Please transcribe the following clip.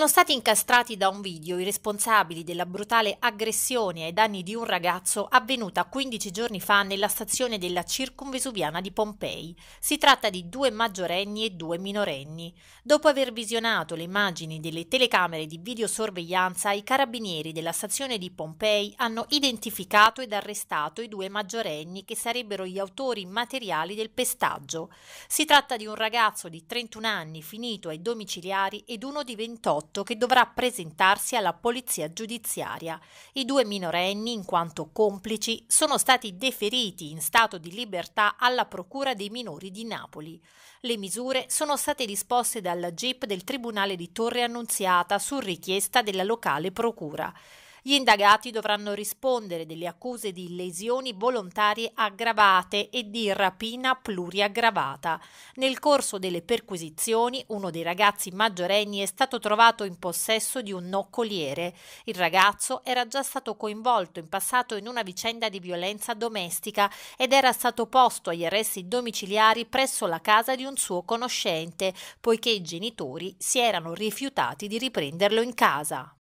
Sono stati incastrati da un video i responsabili della brutale aggressione ai danni di un ragazzo avvenuta 15 giorni fa nella stazione della circumvesuviana di Pompei. Si tratta di due maggiorenni e due minorenni. Dopo aver visionato le immagini delle telecamere di videosorveglianza, i carabinieri della stazione di Pompei hanno identificato ed arrestato i due maggiorenni che sarebbero gli autori materiali del pestaggio. Si tratta di un ragazzo di 31 anni finito ai domiciliari ed uno di 28 18 che dovrà presentarsi alla polizia giudiziaria. I due minorenni, in quanto complici, sono stati deferiti in stato di libertà alla Procura dei minori di Napoli. Le misure sono state disposte dalla GIP del Tribunale di Torre Annunziata su richiesta della locale Procura. Gli indagati dovranno rispondere delle accuse di lesioni volontarie aggravate e di rapina pluriaggravata. Nel corso delle perquisizioni uno dei ragazzi maggiorenni è stato trovato in possesso di un noccoliere. Il ragazzo era già stato coinvolto in passato in una vicenda di violenza domestica ed era stato posto agli arresti domiciliari presso la casa di un suo conoscente, poiché i genitori si erano rifiutati di riprenderlo in casa.